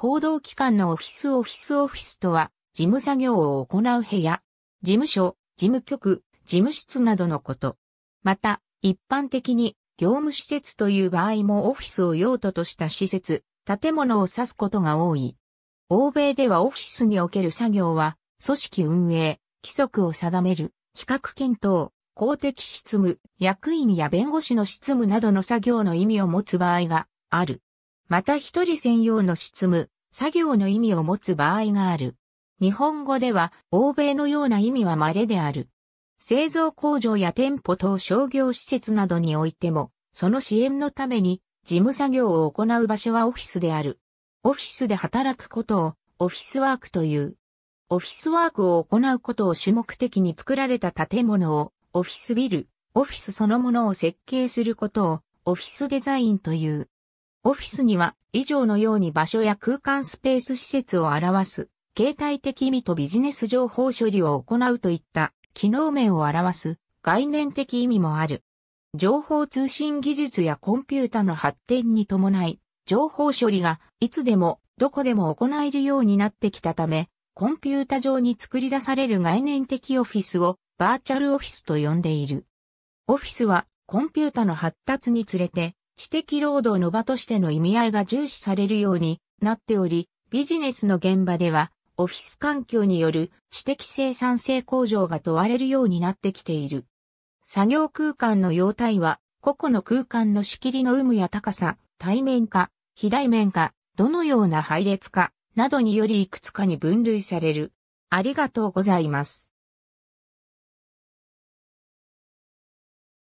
報道機関のオフィスオフィスオフィスとは、事務作業を行う部屋、事務所、事務局、事務室などのこと。また、一般的に業務施設という場合もオフィスを用途とした施設、建物を指すことが多い。欧米ではオフィスにおける作業は、組織運営、規則を定める、企画検討、公的執務、役員や弁護士の執務などの作業の意味を持つ場合がある。また一人専用の執務、作業の意味を持つ場合がある。日本語では欧米のような意味は稀である。製造工場や店舗等商業施設などにおいても、その支援のために事務作業を行う場所はオフィスである。オフィスで働くことをオフィスワークという。オフィスワークを行うことを主目的に作られた建物をオフィスビル、オフィスそのものを設計することをオフィスデザインという。オフィスには以上のように場所や空間スペース施設を表す、携帯的意味とビジネス情報処理を行うといった機能面を表す概念的意味もある。情報通信技術やコンピュータの発展に伴い、情報処理がいつでもどこでも行えるようになってきたため、コンピュータ上に作り出される概念的オフィスをバーチャルオフィスと呼んでいる。オフィスはコンピュータの発達につれて知的労働の場としての意味合いが重視されるようになっており、ビジネスの現場では、オフィス環境による知的生産性向上が問われるようになってきている。作業空間の様態は、個々の空間の仕切りの有無や高さ、対面か、非対面か、どのような配列か、などによりいくつかに分類される。ありがとうございます。